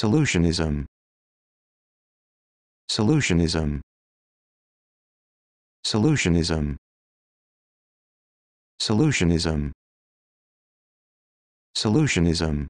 Solutionism. Solutionism. Solutionism. Solutionism. Solutionism.